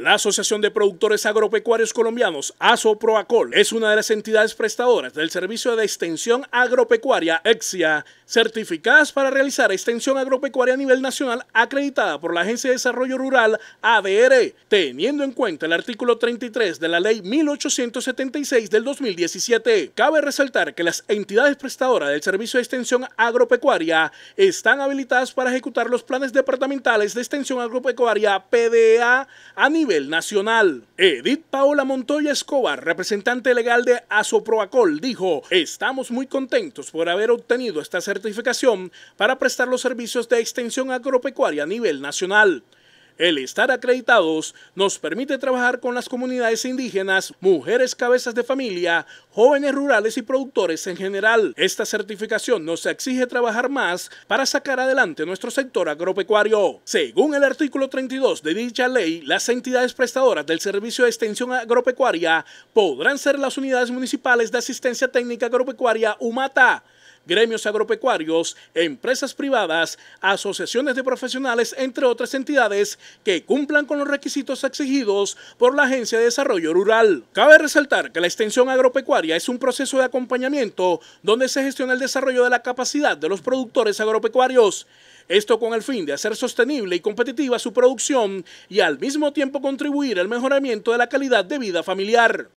La Asociación de Productores Agropecuarios Colombianos, ASOPROACOL, es una de las entidades prestadoras del Servicio de Extensión Agropecuaria, EXIA, certificadas para realizar extensión agropecuaria a nivel nacional acreditada por la Agencia de Desarrollo Rural, ADR, teniendo en cuenta el artículo 33 de la Ley 1876 del 2017. Cabe resaltar que las entidades prestadoras del Servicio de Extensión Agropecuaria están habilitadas para ejecutar los planes departamentales de extensión agropecuaria, PDA, a nivel nivel nacional. Edith Paola Montoya Escobar, representante legal de Asoproacol, dijo, estamos muy contentos por haber obtenido esta certificación para prestar los servicios de extensión agropecuaria a nivel nacional. El estar acreditados nos permite trabajar con las comunidades indígenas, mujeres cabezas de familia, jóvenes rurales y productores en general. Esta certificación nos exige trabajar más para sacar adelante nuestro sector agropecuario. Según el artículo 32 de dicha ley, las entidades prestadoras del servicio de extensión agropecuaria podrán ser las unidades municipales de asistencia técnica agropecuaria UMATA gremios agropecuarios, empresas privadas, asociaciones de profesionales, entre otras entidades que cumplan con los requisitos exigidos por la Agencia de Desarrollo Rural. Cabe resaltar que la extensión agropecuaria es un proceso de acompañamiento donde se gestiona el desarrollo de la capacidad de los productores agropecuarios. Esto con el fin de hacer sostenible y competitiva su producción y al mismo tiempo contribuir al mejoramiento de la calidad de vida familiar.